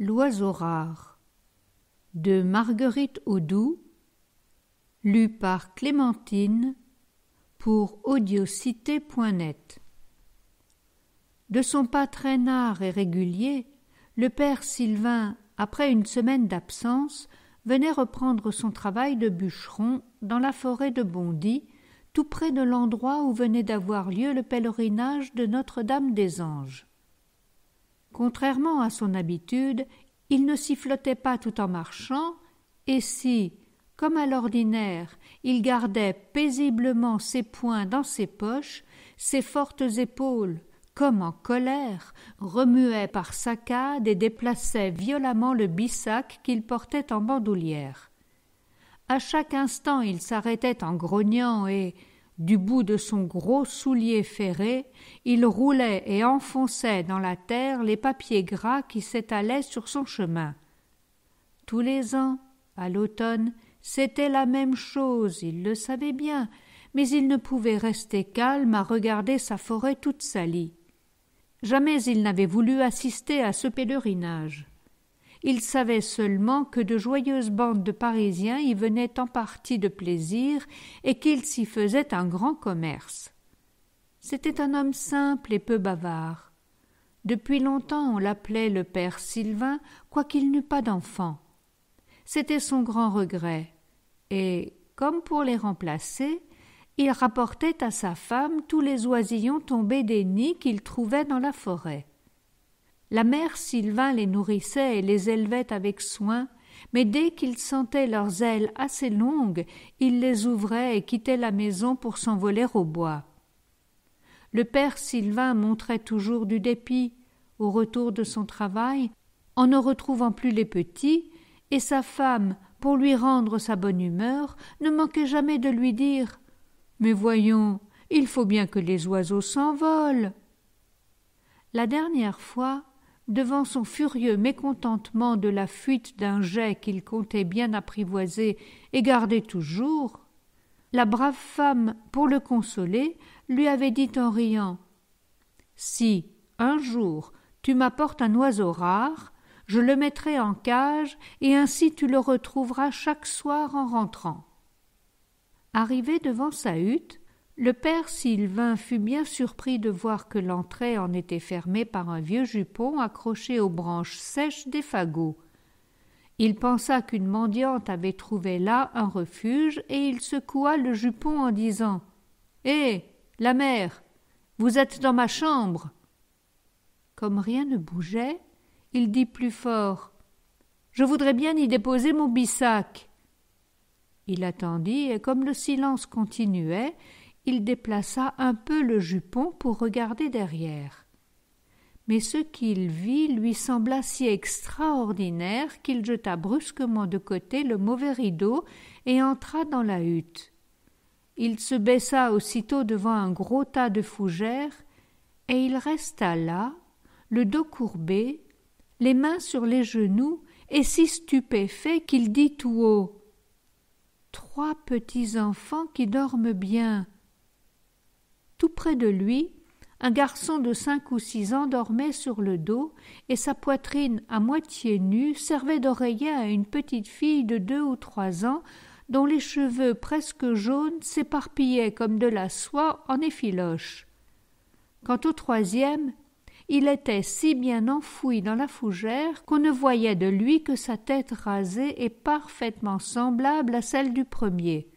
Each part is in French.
L'oiseau rare de Marguerite Audoux, lu par Clémentine pour audiocité.net. De son pas traînard et régulier, le père Sylvain, après une semaine d'absence, venait reprendre son travail de bûcheron dans la forêt de Bondy, tout près de l'endroit où venait d'avoir lieu le pèlerinage de Notre-Dame des Anges. Contrairement à son habitude, il ne sifflotait pas tout en marchant, et si, comme à l'ordinaire, il gardait paisiblement ses poings dans ses poches, ses fortes épaules, comme en colère, remuaient par saccades et déplaçaient violemment le bissac qu'il portait en bandoulière. À chaque instant il s'arrêtait en grognant et du bout de son gros soulier ferré, il roulait et enfonçait dans la terre les papiers gras qui s'étalaient sur son chemin. Tous les ans, à l'automne, c'était la même chose, il le savait bien, mais il ne pouvait rester calme à regarder sa forêt toute salie. Jamais il n'avait voulu assister à ce pèlerinage. Il savait seulement que de joyeuses bandes de Parisiens y venaient en partie de plaisir et qu'il s'y faisait un grand commerce. C'était un homme simple et peu bavard. Depuis longtemps on l'appelait le père Sylvain, quoiqu'il n'eût pas d'enfant. C'était son grand regret. Et, comme pour les remplacer, il rapportait à sa femme tous les oisillons tombés des nids qu'il trouvait dans la forêt. La mère Sylvain les nourrissait et les élevait avec soin, mais dès qu'ils sentaient leurs ailes assez longues, ils les ouvraient et quittaient la maison pour s'envoler au bois. Le père Sylvain montrait toujours du dépit, au retour de son travail, en ne retrouvant plus les petits, et sa femme, pour lui rendre sa bonne humeur, ne manquait jamais de lui dire Mais voyons, il faut bien que les oiseaux s'envolent. La dernière fois, devant son furieux mécontentement de la fuite d'un jet qu'il comptait bien apprivoiser et garder toujours, la brave femme, pour le consoler, lui avait dit en riant Si, un jour, tu m'apportes un oiseau rare, je le mettrai en cage, et ainsi tu le retrouveras chaque soir en rentrant. Arrivé devant sa hutte, le père Sylvain fut bien surpris de voir que l'entrée en était fermée par un vieux jupon accroché aux branches sèches des fagots. Il pensa qu'une mendiante avait trouvé là un refuge, et il secoua le jupon en disant. Hé. Eh, la mère. Vous êtes dans ma chambre. Comme rien ne bougeait, il dit plus fort. Je voudrais bien y déposer mon bissac. Il attendit, et comme le silence continuait, il déplaça un peu le jupon pour regarder derrière. Mais ce qu'il vit lui sembla si extraordinaire qu'il jeta brusquement de côté le mauvais rideau et entra dans la hutte. Il se baissa aussitôt devant un gros tas de fougères, et il resta là, le dos courbé, les mains sur les genoux, et si stupéfait qu'il dit tout haut. Trois petits enfants qui dorment bien. Tout près de lui, un garçon de cinq ou six ans dormait sur le dos, et sa poitrine à moitié nue servait d'oreiller à une petite fille de deux ou trois ans, dont les cheveux presque jaunes s'éparpillaient comme de la soie en effiloche. Quant au troisième, il était si bien enfoui dans la fougère qu'on ne voyait de lui que sa tête rasée et parfaitement semblable à celle du premier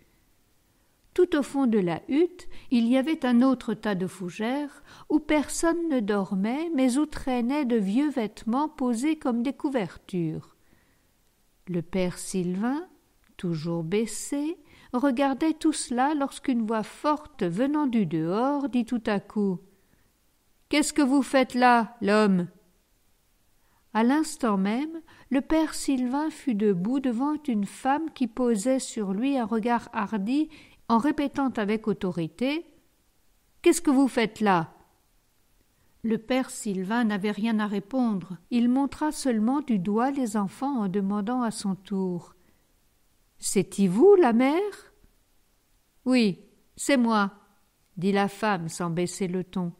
tout au fond de la hutte, il y avait un autre tas de fougères, où personne ne dormait, mais où traînaient de vieux vêtements posés comme des couvertures. Le père Sylvain, toujours baissé, regardait tout cela lorsqu'une voix forte venant du dehors dit tout à coup Qu'est-ce que vous faites là, l'homme À l'instant même, le père Sylvain fut debout devant une femme qui posait sur lui un regard hardi en répétant avec autorité Qu'est-ce que vous faites là Le père Sylvain n'avait rien à répondre. Il montra seulement du doigt les enfants en demandant à son tour C'est-y vous, la mère Oui, c'est moi, dit la femme sans baisser le ton.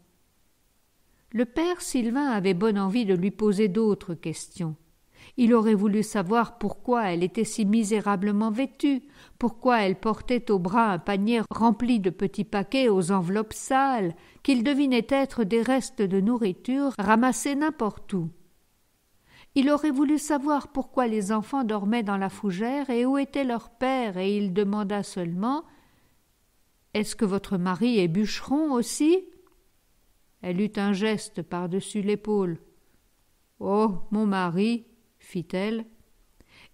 Le père Sylvain avait bonne envie de lui poser d'autres questions. Il aurait voulu savoir pourquoi elle était si misérablement vêtue, pourquoi elle portait au bras un panier rempli de petits paquets aux enveloppes sales, qu'il devinait être des restes de nourriture ramassés n'importe où. Il aurait voulu savoir pourquoi les enfants dormaient dans la fougère et où était leur père, et il demanda seulement Est-ce que votre mari est bûcheron aussi Elle eut un geste par-dessus l'épaule. Oh, mon mari, fit-elle.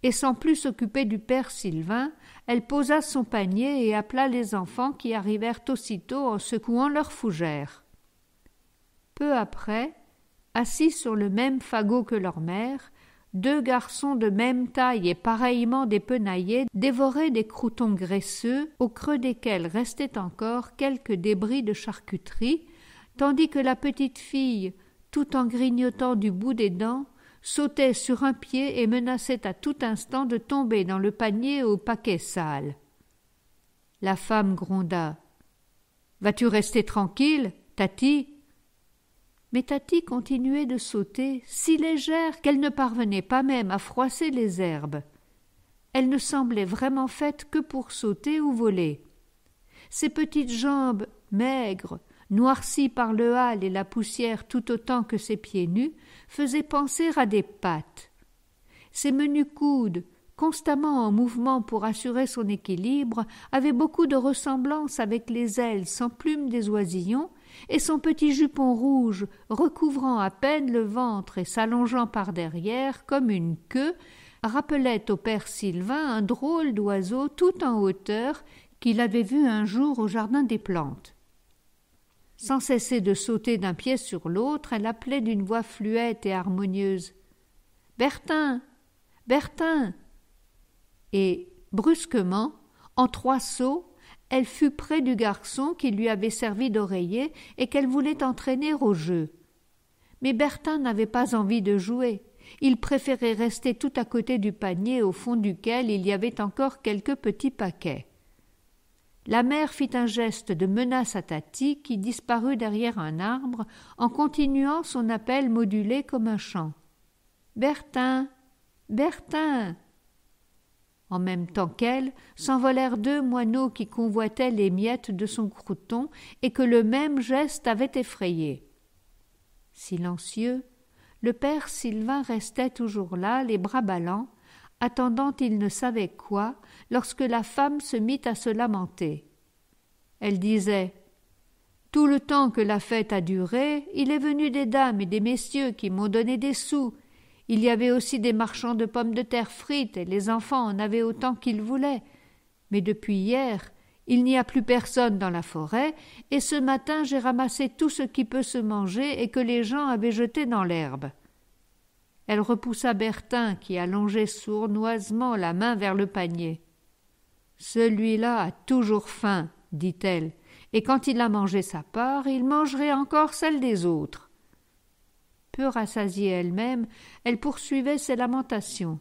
Et sans plus s'occuper du père Sylvain, elle posa son panier et appela les enfants qui arrivèrent aussitôt en secouant leurs fougères. Peu après, assis sur le même fagot que leur mère, deux garçons de même taille et pareillement dépenaillés dévoraient des croutons graisseux au creux desquels restaient encore quelques débris de charcuterie, tandis que la petite fille, tout en grignotant du bout des dents, sautait sur un pied et menaçait à tout instant de tomber dans le panier au paquet sale. La femme gronda. Vas-tu rester tranquille, Tati Mais Tati continuait de sauter, si légère qu'elle ne parvenait pas même à froisser les herbes. Elle ne semblait vraiment faite que pour sauter ou voler. Ses petites jambes maigres, noirci par le hâle et la poussière tout autant que ses pieds nus, faisait penser à des pattes. Ses menus coudes, constamment en mouvement pour assurer son équilibre, avaient beaucoup de ressemblance avec les ailes sans plumes des oisillons, et son petit jupon rouge, recouvrant à peine le ventre et s'allongeant par derrière comme une queue, rappelait au père Sylvain un drôle d'oiseau tout en hauteur qu'il avait vu un jour au jardin des plantes. Sans cesser de sauter d'un pied sur l'autre, elle appelait d'une voix fluette et harmonieuse. Bertin. Bertin. Et, brusquement, en trois sauts, elle fut près du garçon qui lui avait servi d'oreiller et qu'elle voulait entraîner au jeu. Mais Bertin n'avait pas envie de jouer. Il préférait rester tout à côté du panier au fond duquel il y avait encore quelques petits paquets. La mère fit un geste de menace à Tati qui disparut derrière un arbre en continuant son appel modulé comme un chant. Bertin. Bertin. En même temps qu'elle, s'envolèrent deux moineaux qui convoitaient les miettes de son croûton et que le même geste avait effrayé. Silencieux, le père Sylvain restait toujours là, les bras ballants, attendant il ne savait quoi, lorsque la femme se mit à se lamenter. Elle disait Tout le temps que la fête a duré, il est venu des dames et des messieurs qui m'ont donné des sous. Il y avait aussi des marchands de pommes de terre frites, et les enfants en avaient autant qu'ils voulaient. Mais depuis hier, il n'y a plus personne dans la forêt, et ce matin j'ai ramassé tout ce qui peut se manger et que les gens avaient jeté dans l'herbe. Elle repoussa Bertin qui allongeait sournoisement la main vers le panier. Celui-là a toujours faim, dit-elle, et quand il a mangé sa part, il mangerait encore celle des autres. Peu rassasiée elle-même, elle poursuivait ses lamentations.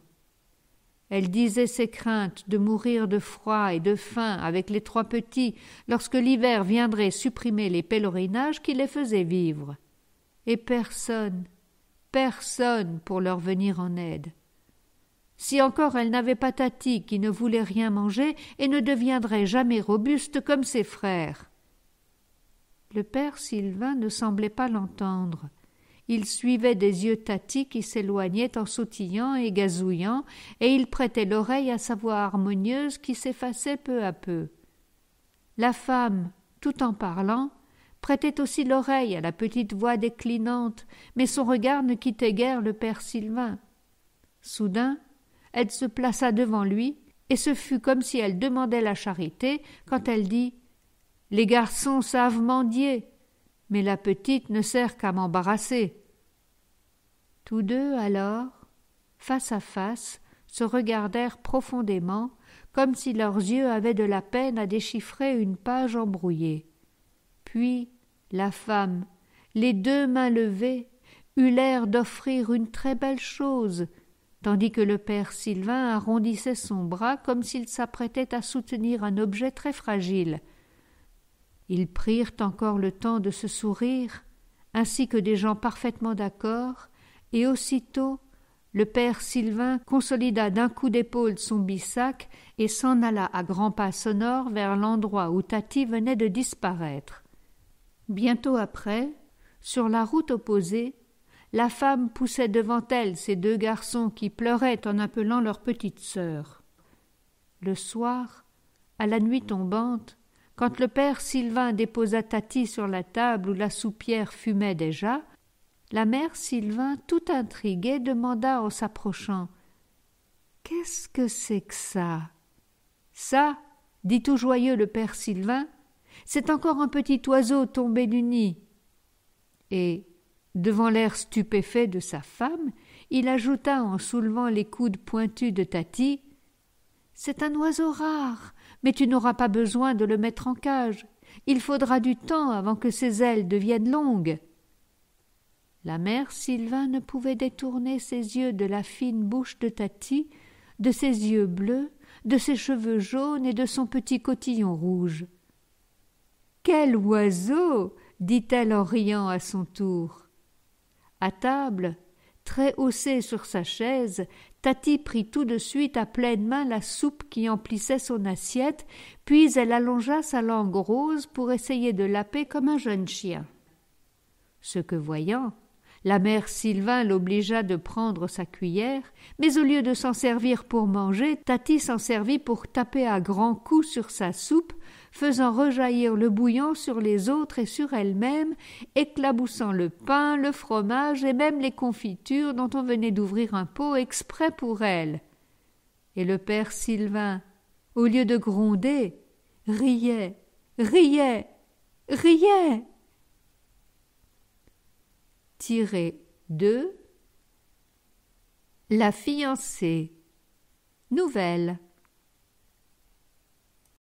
Elle disait ses craintes de mourir de froid et de faim avec les trois petits lorsque l'hiver viendrait supprimer les pèlerinages qui les faisaient vivre. Et personne, personne pour leur venir en aide. Si encore elle n'avait pas Tati qui ne voulait rien manger et ne deviendrait jamais robuste comme ses frères. Le père Sylvain ne semblait pas l'entendre. Il suivait des yeux Tati qui s'éloignait en sautillant et gazouillant, et il prêtait l'oreille à sa voix harmonieuse qui s'effaçait peu à peu. La femme, tout en parlant, prêtait aussi l'oreille à la petite voix déclinante, mais son regard ne quittait guère le père Sylvain. Soudain, elle se plaça devant lui, et ce fut comme si elle demandait la charité quand elle dit Les garçons savent mendier, mais la petite ne sert qu'à m'embarrasser. Tous deux, alors, face à face, se regardèrent profondément, comme si leurs yeux avaient de la peine à déchiffrer une page embrouillée. Puis la femme, les deux mains levées, eut l'air d'offrir une très belle chose, tandis que le père Sylvain arrondissait son bras comme s'il s'apprêtait à soutenir un objet très fragile. Ils prirent encore le temps de se sourire, ainsi que des gens parfaitement d'accord, et aussitôt le père Sylvain consolida d'un coup d'épaule son bissac et s'en alla à grands pas sonores vers l'endroit où Tati venait de disparaître. Bientôt après, sur la route opposée, la femme poussait devant elle ses deux garçons qui pleuraient en appelant leur petite sœur. Le soir, à la nuit tombante, quand le père Sylvain déposa Tati sur la table où la soupière fumait déjà, la mère Sylvain, tout intriguée, demanda en s'approchant Qu'est-ce que c'est que ça Ça, dit tout joyeux le père Sylvain, c'est encore un petit oiseau tombé du nid. Et, devant l'air stupéfait de sa femme, il ajouta en soulevant les coudes pointus de Tati. C'est un oiseau rare, mais tu n'auras pas besoin de le mettre en cage. Il faudra du temps avant que ses ailes deviennent longues. La mère Sylvain ne pouvait détourner ses yeux de la fine bouche de Tati, de ses yeux bleus, de ses cheveux jaunes et de son petit cotillon rouge. Quel oiseau dit-elle en riant à son tour. À table, très haussée sur sa chaise, Tati prit tout de suite à pleine main la soupe qui emplissait son assiette, puis elle allongea sa langue rose pour essayer de laper comme un jeune chien. Ce que voyant, la mère Sylvain l'obligea de prendre sa cuillère, mais au lieu de s'en servir pour manger, Tati s'en servit pour taper à grands coups sur sa soupe, faisant rejaillir le bouillon sur les autres et sur elle-même, éclaboussant le pain, le fromage et même les confitures dont on venait d'ouvrir un pot exprès pour elle. Et le père Sylvain, au lieu de gronder, riait, riait, riait. Tiré La fiancée Nouvelle